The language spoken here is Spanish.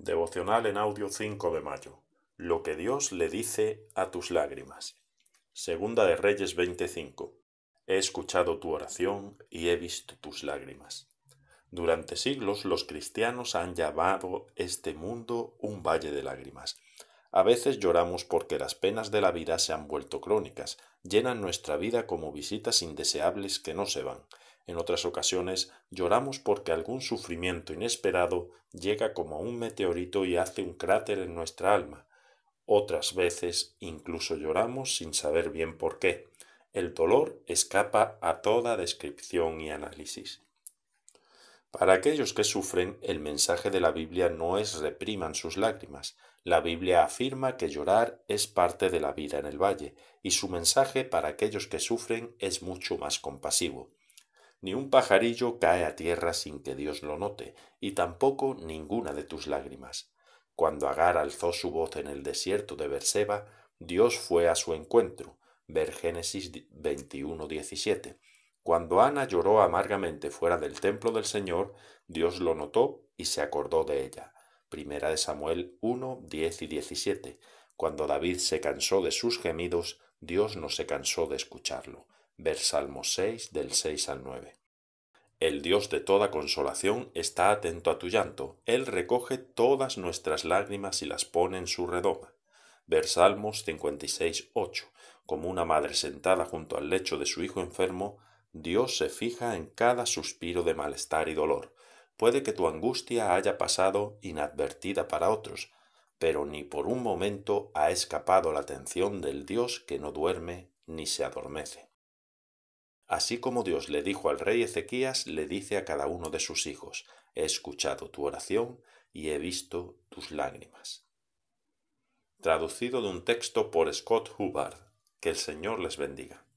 Devocional en audio 5 de mayo. Lo que Dios le dice a tus lágrimas. Segunda de Reyes 25. He escuchado tu oración y he visto tus lágrimas. Durante siglos los cristianos han llamado este mundo un valle de lágrimas. A veces lloramos porque las penas de la vida se han vuelto crónicas, llenan nuestra vida como visitas indeseables que no se van, en otras ocasiones lloramos porque algún sufrimiento inesperado llega como un meteorito y hace un cráter en nuestra alma. Otras veces incluso lloramos sin saber bien por qué. El dolor escapa a toda descripción y análisis. Para aquellos que sufren, el mensaje de la Biblia no es repriman sus lágrimas. La Biblia afirma que llorar es parte de la vida en el valle, y su mensaje para aquellos que sufren es mucho más compasivo. Ni un pajarillo cae a tierra sin que Dios lo note, y tampoco ninguna de tus lágrimas. Cuando Agar alzó su voz en el desierto de Berseba, Dios fue a su encuentro. Ver Génesis 21:17. Cuando Ana lloró amargamente fuera del templo del Señor, Dios lo notó y se acordó de ella. Primera de Samuel 1, 10 y 17. Cuando David se cansó de sus gemidos, Dios no se cansó de escucharlo. Versalmos 6 del 6 al 9. El Dios de toda consolación está atento a tu llanto, Él recoge todas nuestras lágrimas y las pone en su redoma. Versalmos 56, Como una madre sentada junto al lecho de su hijo enfermo, Dios se fija en cada suspiro de malestar y dolor. Puede que tu angustia haya pasado inadvertida para otros, pero ni por un momento ha escapado la atención del Dios que no duerme ni se adormece. Así como Dios le dijo al rey Ezequías, le dice a cada uno de sus hijos, he escuchado tu oración y he visto tus lágrimas. Traducido de un texto por Scott Hubbard. Que el Señor les bendiga.